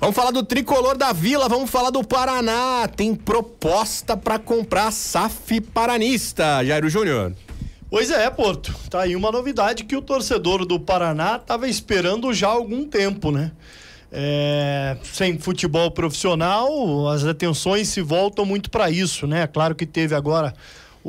Vamos falar do tricolor da Vila, vamos falar do Paraná. Tem proposta para comprar SAF paranista, Jairo Júnior. Pois é, Porto. Tá aí uma novidade que o torcedor do Paraná estava esperando já há algum tempo, né? É, sem futebol profissional, as atenções se voltam muito para isso, né? É claro que teve agora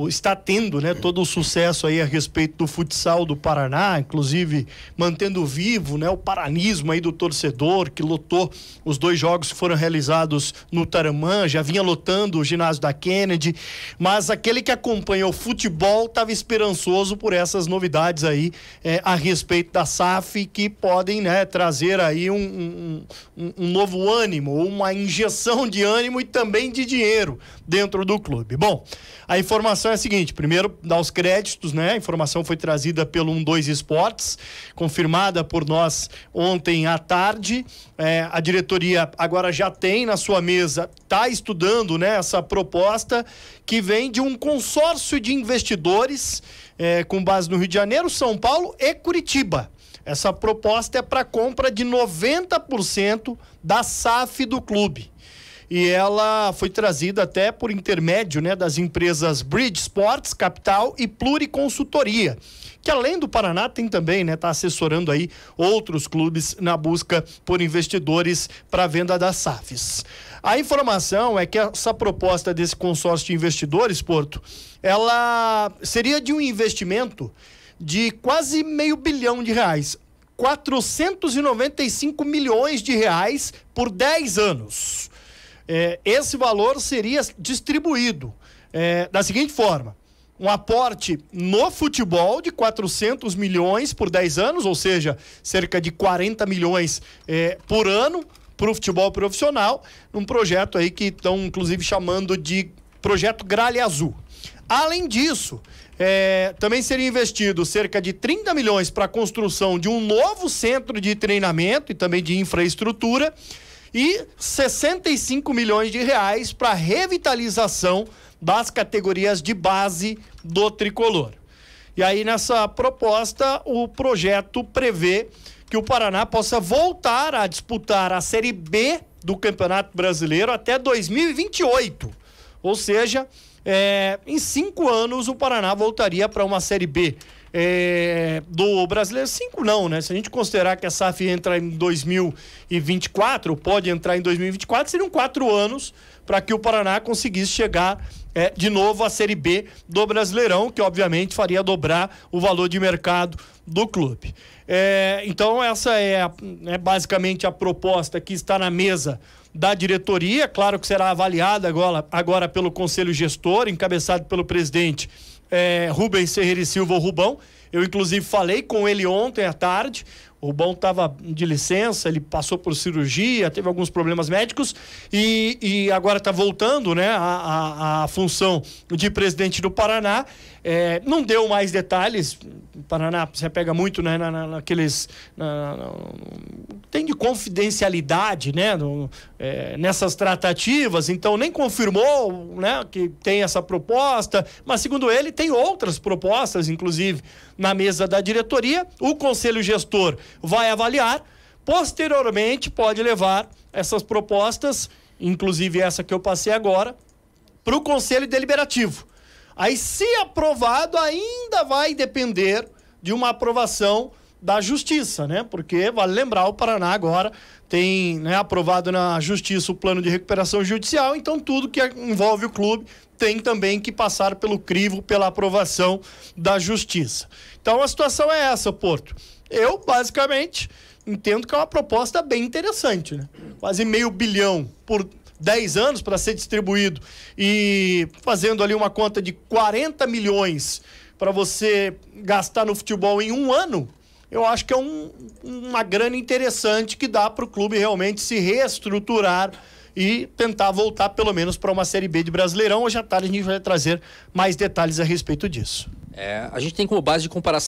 está tendo né, todo o sucesso aí a respeito do futsal do Paraná, inclusive mantendo vivo né, o paranismo aí do torcedor que lotou os dois jogos que foram realizados no Taramã, já vinha lotando o ginásio da Kennedy, mas aquele que acompanha o futebol estava esperançoso por essas novidades aí é, a respeito da SAF que podem né, trazer aí um, um, um novo ânimo, uma injeção de ânimo e também de dinheiro dentro do clube. Bom, a informação é a seguinte: primeiro, dar os créditos, né? A informação foi trazida pelo 12 Esportes, confirmada por nós ontem à tarde. É, a diretoria agora já tem na sua mesa, está estudando né, essa proposta que vem de um consórcio de investidores é, com base no Rio de Janeiro, São Paulo e Curitiba. Essa proposta é para compra de 90% da SAF do clube e ela foi trazida até por intermédio né, das empresas Bridge Sports, Capital e Pluriconsultoria, que além do Paraná tem também, né, está assessorando aí outros clubes na busca por investidores para venda das SAFs. A informação é que essa proposta desse consórcio de investidores, Porto, ela seria de um investimento de quase meio bilhão de reais. 495 milhões de reais por 10 anos é, esse valor seria distribuído é, da seguinte forma: um aporte no futebol de 400 milhões por 10 anos, ou seja, cerca de 40 milhões é, por ano para o futebol profissional, num projeto aí que estão inclusive chamando de projeto Gralha Azul. Além disso, é, também seria investido cerca de 30 milhões para a construção de um novo centro de treinamento e também de infraestrutura e 65 milhões de reais para revitalização das categorias de base do tricolor. E aí, nessa proposta, o projeto prevê que o Paraná possa voltar a disputar a Série B do Campeonato Brasileiro até 2028. Ou seja, é, em cinco anos o Paraná voltaria para uma Série B é, do brasileiro. Cinco não, né? Se a gente considerar que a SAF entra em 2024, pode entrar em 2024, seriam quatro anos para que o Paraná conseguisse chegar é, de novo à Série B do Brasileirão, que obviamente faria dobrar o valor de mercado do clube. É, então, essa é, a, é basicamente a proposta que está na mesa da diretoria. Claro que será avaliada agora, agora pelo conselho gestor, encabeçado pelo presidente é, Rubens Ferreira e Silva, Rubão. Eu, inclusive, falei com ele ontem à tarde. Rubão estava de licença, ele passou por cirurgia, teve alguns problemas médicos e, e agora está voltando né, a, a, a, função de presidente do Paraná. É, não deu mais detalhes. O Paraná você pega muito né, na, na, naqueles. Na, na, tem de confidencialidade né, no, é, nessas tratativas, então nem confirmou né, que tem essa proposta, mas segundo ele, tem outras propostas, inclusive, na mesa da diretoria. O conselho gestor vai avaliar. Posteriormente, pode levar essas propostas, inclusive essa que eu passei agora, para o Conselho Deliberativo. Aí, se aprovado, ainda vai depender de uma aprovação da Justiça, né? Porque, vale lembrar, o Paraná agora tem né, aprovado na Justiça o plano de recuperação judicial, então tudo que envolve o clube tem também que passar pelo crivo, pela aprovação da Justiça. Então, a situação é essa, Porto. Eu, basicamente, entendo que é uma proposta bem interessante, né? Quase meio bilhão por 10 anos para ser distribuído e fazendo ali uma conta de 40 milhões para você gastar no futebol em um ano, eu acho que é um, uma grana interessante que dá para o clube realmente se reestruturar e tentar voltar pelo menos para uma Série B de Brasileirão. Hoje à tarde a gente vai trazer mais detalhes a respeito disso. É, a gente tem como base de comparação